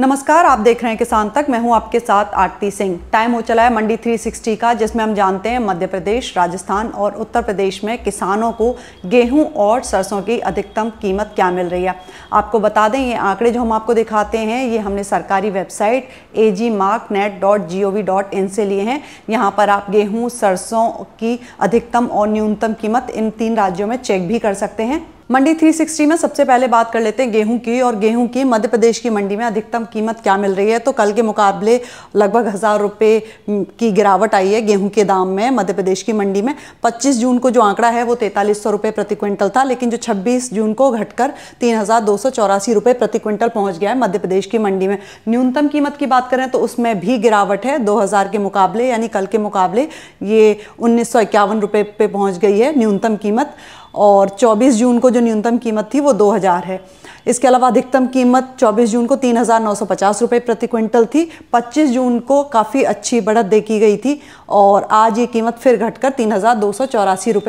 नमस्कार आप देख रहे हैं किसान तक मैं हूं आपके साथ आरती सिंह टाइम हो चला है मंडी 360 का जिसमें हम जानते हैं मध्य प्रदेश राजस्थान और उत्तर प्रदेश में किसानों को गेहूं और सरसों की अधिकतम कीमत क्या मिल रही है आपको बता दें ये आंकड़े जो हम आपको दिखाते हैं ये हमने सरकारी website A G mark net dot G O V dot in से लिए हैं यहाँ पर आप गेहूँ सरसों की अधिकतम और न्यूनतम कीमत इन तीन राज्यों में चेक भी कर सकते हैं मंडी 360 में सबसे पहले बात कर लेते हैं गेहूं की और गेहूं की मध्य प्रदेश की मंडी में अधिकतम कीमत क्या मिल रही है तो कल के मुकाबले लगभग हज़ार रुपये की गिरावट आई है गेहूं के दाम में मध्य प्रदेश की मंडी में 25 जून को जो आंकड़ा है वो तैंतालीस सौ प्रति क्विंटल था लेकिन जो 26 जून को घटकर तीन हज़ार दो सौ चौरासी रुपये प्रति क्विंटल पहुंच गया है मध्य प्रदेश की मंडी में न्यूनतम कीमत की बात करें तो उसमें भी गिरावट है दो के मुकाबले यानी कल के मुकाबले ये उन्नीस सौ इक्यावन रुपये पे पहुँच गई है न्यूनतम कीमत और 24 जून को जो न्यूनतम कीमत थी वो 2000 है इसके अलावा अधिकतम कीमत 24 जून को तीन हज़ार प्रति क्विंटल थी 25 जून को काफ़ी अच्छी बढ़त देखी गई थी और आज ये कीमत फिर घटकर तीन हज़ार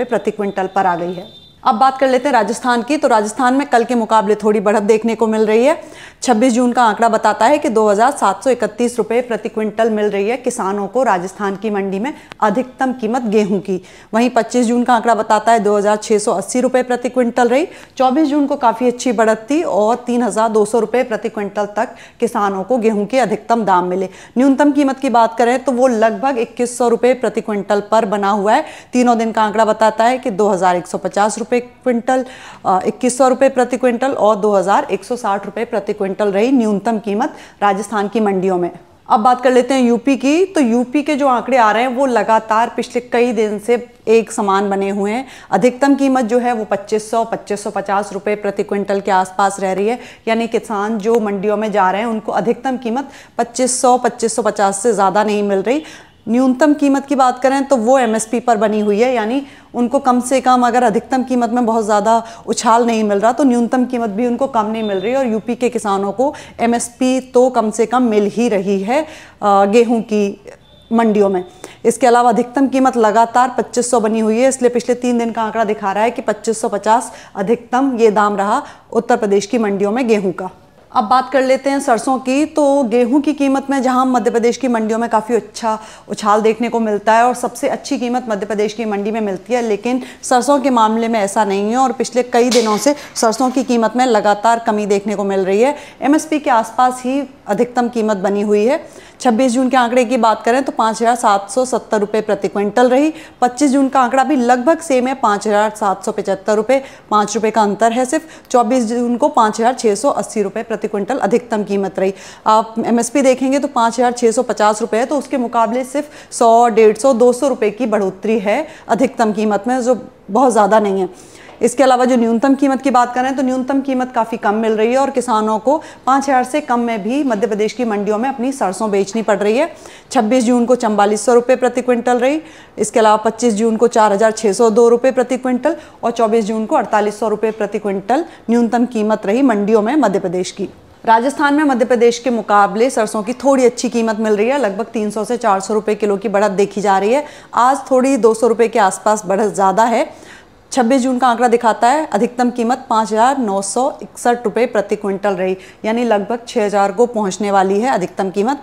प्रति क्विंटल पर आ गई है अब बात कर लेते हैं राजस्थान की तो राजस्थान में कल के मुकाबले थोड़ी बढ़त देखने को मिल रही है 26 जून का आंकड़ा बताता है कि दो रुपए प्रति क्विंटल मिल रही है किसानों को राजस्थान की मंडी में अधिकतम कीमत गेहूं की वहीं 25 जून का आंकड़ा बताता है दो रुपए प्रति क्विंटल रही 24 जून को काफ़ी अच्छी बढ़त थी और तीन रुपए प्रति क्विंटल तक किसानों को गेहूँ के अधिकतम दाम मिले न्यूनतम कीमत की बात करें तो वो लगभग इक्कीस रुपए प्रति क्विंटल पर बना हुआ है तीनों दिन का आंकड़ा बताता है कि दो हज़ार रुपए क्विंटल इक्कीस सौ रुपये प्रति क्विंटल और दो हज़ार एक सौ साठ रुपये प्रति क्विंटल रही न्यूनतम कीमत राजस्थान की मंडियों में अब बात कर लेते हैं यूपी की तो यूपी के जो आंकड़े आ रहे हैं वो लगातार पिछले कई दिन से एक समान बने हुए हैं अधिकतम कीमत जो है वो 2500 2550 रुपए प्रति क्विंटल के आसपास रह रही है यानी किसान जो मंडियों में जा रहे हैं उनको अधिकतम कीमत 2500 2550 से ज़्यादा नहीं मिल रही न्यूनतम कीमत की बात करें तो वो एमएसपी पर बनी हुई है यानी उनको कम से कम अगर अधिकतम कीमत में बहुत ज़्यादा उछाल नहीं मिल रहा तो न्यूनतम कीमत भी उनको कम नहीं मिल रही और यूपी के किसानों को एमएसपी तो कम से कम मिल ही रही है गेहूं की मंडियों में इसके अलावा अधिकतम कीमत लगातार 2500 बनी हुई है इसलिए पिछले तीन दिन का आंकड़ा दिखा रहा है कि 2550 अधिकतम ये दाम रहा उत्तर प्रदेश की मंडियों में गेहूं का अब बात कर लेते हैं सरसों की तो गेहूं की कीमत में जहां मध्य प्रदेश की मंडियों में काफ़ी अच्छा उछाल देखने को मिलता है और सबसे अच्छी कीमत मध्य प्रदेश की मंडी में मिलती है लेकिन सरसों के मामले में ऐसा नहीं है और पिछले कई दिनों से सरसों की कीमत में लगातार कमी देखने को मिल रही है एमएसपी के आसपास ही अधिकतम कीमत बनी हुई है छब्बीस जून के आंकड़े की बात करें तो पाँच हज़ार सात सौ सत्तर रुपये प्रति क्विंटल रही पच्चीस जून का आंकड़ा भी लगभग सेम है पाँच हज़ार सात सौ पचहत्तर रुपये पाँच रुपये का अंतर है सिर्फ चौबीस जून को पाँच हज़ार छः सौ अस्सी रुपये प्रति प्रति क्विंटल अधिकतम कीमत रही आप एमएसपी देखेंगे तो पाँच हज़ार छः सौ पचास रुपये है तो उसके मुकाबले सिर्फ सौ डेढ़ सौ दो सौ रुपये की बढ़ोतरी है अधिकतम कीमत में जो बहुत ज़्यादा नहीं है इसके अलावा जो न्यूनतम कीमत की बात करें तो न्यूनतम कीमत काफ़ी कम मिल रही है और किसानों को पाँच हज़ार से कम में भी मध्य प्रदेश की मंडियों में अपनी सरसों बेचनी पड़ रही है छब्बीस जून को चंबालीस सौ रुपये प्रति क्विंटल रही इसके अलावा पच्चीस जून को चार हज़ार छः सौ दो रुपये प्रति क्विंटल और चौबीस जून को अड़तालीस सौ रुपये प्रति क्विंटल न्यूनतम कीमत रही मंडियों में मध्य प्रदेश की राजस्थान में मध्य प्रदेश के मुकाबले सरसों की थोड़ी अच्छी कीमत मिल रही है लगभग 300 से 400 रुपए किलो की बढ़त देखी जा रही है आज थोड़ी 200 रुपए के आसपास बढ़त ज़्यादा है 26 जून का आंकड़ा दिखाता है अधिकतम कीमत पाँच हज़ार नौ सौ इकसठ रुपये प्रति क्विंटल रही यानी लगभग 6000 को पहुंचने वाली है अधिकतम कीमत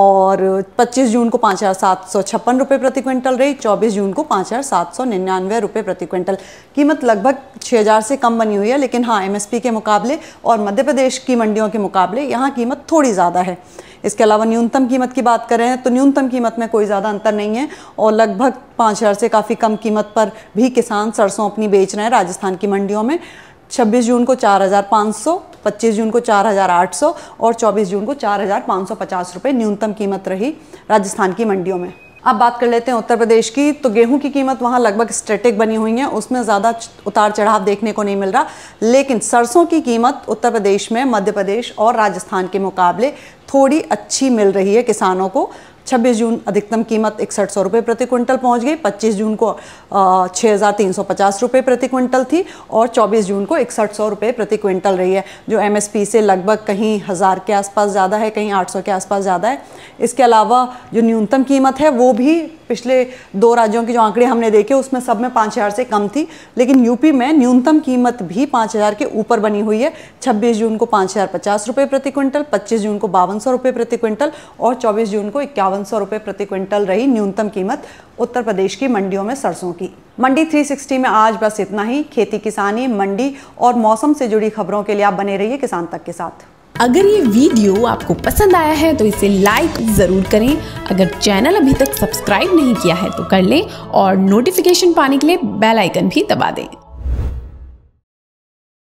और 25 जून को पाँच हज़ार सात सौ छप्पन रुपये प्रति क्विंटल रही 24 जून को पाँच हज़ार सात सौ निन्यानवे रुपये प्रति क्विंटल कीमत लगभग 6000 से कम बनी हुई है लेकिन हाँ एमएसपी के मुकाबले और मध्य प्रदेश की मंडियों के मुकाबले यहाँ कीमत थोड़ी ज़्यादा है इसके अलावा न्यूनतम कीमत की बात करें तो न्यूनतम कीमत में कोई ज़्यादा अंतर नहीं है और लगभग पाँच हज़ार से काफ़ी कम कीमत पर भी किसान सरसों अपनी बेच रहे हैं राजस्थान की मंडियों में 26 जून को 4,500, 25 जून को 4,800 और 24 जून को पचास रुपये न्यूनतम कीमत रही राजस्थान की मंडियों में अब बात कर लेते हैं उत्तर प्रदेश की तो गेहूं की कीमत वहां लगभग स्टेटिक बनी हुई है उसमें ज़्यादा उतार चढ़ाव देखने को नहीं मिल रहा लेकिन सरसों की कीमत उत्तर प्रदेश में मध्य प्रदेश और राजस्थान के मुकाबले थोड़ी अच्छी मिल रही है किसानों को छब्बीस जून अधिकतम कीमत इकसठ सौ रुपये प्रति क्विंटल पहुंच गई पच्चीस जून को छः हज़ार तीन सौ पचास रुपये प्रति क्विंटल थी और चौबीस जून को इकसठ सौ रुपये प्रति क्विंटल रही है जो पी से लगभग कहीं हज़ार के आसपास ज़्यादा है कहीं सौ के आसपास ज़्यादा है इसके अलावा जो न्यूनतम कीमत है वो भी पिछले दो राज्यों के जो आंकड़े हमने देखे उसमें सब में पाँच हज़ार से कम थी लेकिन यूपी में न्यूनतम कीमत भी पाँच हज़ार के ऊपर बनी हुई है छब्बीस जून को पाँच हज़ार पचास रुपये प्रति क्विंटल पच्चीस जून को बावन सौ रुपये प्रति क्विंटल और चौबीस जून को इक्यावन सौ रुपये प्रति क्विंटल रही न्यूनतम कीमत उत्तर प्रदेश की मंडियों में सरसों की मंडी 360 में आज बस इतना ही खेती किसानी मंडी और मौसम से जुड़ी खबरों के लिए आप बने रहिए किसान तक के साथ अगर ये वीडियो आपको पसंद आया है तो इसे लाइक ज़रूर करें अगर चैनल अभी तक सब्सक्राइब नहीं किया है तो कर लें और नोटिफिकेशन पाने के लिए बेल आइकन भी दबा दें